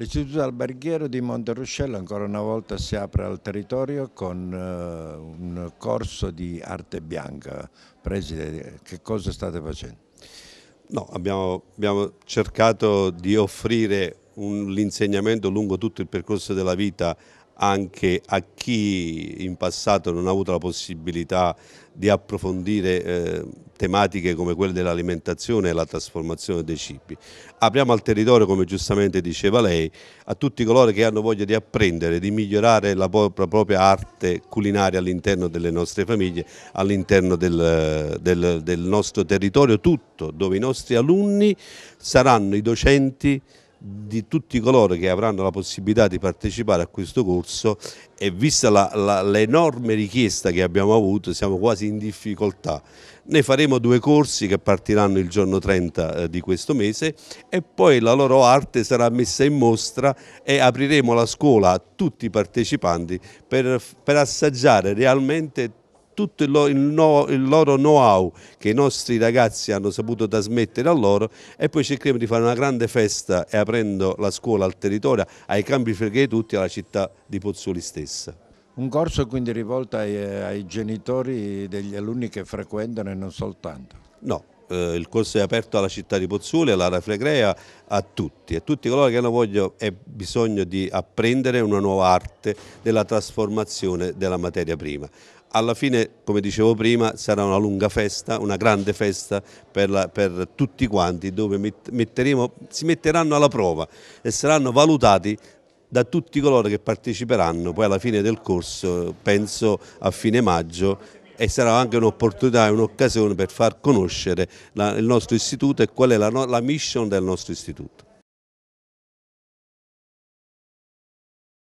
L'istituto alberghiero di Monte Ruscello ancora una volta si apre al territorio con eh, un corso di arte bianca. Preside, che cosa state facendo? No, abbiamo, abbiamo cercato di offrire l'insegnamento lungo tutto il percorso della vita anche a chi in passato non ha avuto la possibilità di approfondire eh, tematiche come quelle dell'alimentazione e la trasformazione dei cibi. Apriamo al territorio, come giustamente diceva lei, a tutti coloro che hanno voglia di apprendere, di migliorare la propria, propria arte culinaria all'interno delle nostre famiglie, all'interno del, del, del nostro territorio tutto, dove i nostri alunni saranno i docenti di tutti coloro che avranno la possibilità di partecipare a questo corso e vista l'enorme richiesta che abbiamo avuto siamo quasi in difficoltà. Ne faremo due corsi che partiranno il giorno 30 eh, di questo mese e poi la loro arte sarà messa in mostra e apriremo la scuola a tutti i partecipanti per, per assaggiare realmente tutto il, loro know-how che i nostri ragazzi hanno saputo trasmettere a loro e poi cercheremo di fare una grande festa e aprendo la scuola al territorio, ai campi freghi tutti, alla città di Pozzuoli stessa. Un corso quindi rivolto ai, eh, ai genitori degli alunni che frequentano e non soltanto? No, eh, il corso è aperto alla città di Pozzuoli, all'area Flegrea, a tutti, a tutti coloro che hanno voglia e bisogno di apprendere una nuova arte della trasformazione della materia prima alla fine, come dicevo prima, sarà una lunga festa, una grande festa per, la, per tutti quanti, dove si metteranno alla prova e saranno valutati da tutti coloro che parteciperanno poi alla fine del corso, penso a fine maggio, e sarà anche un'opportunità e un'occasione per far conoscere la, il nostro istituto e qual è la, la mission del nostro istituto.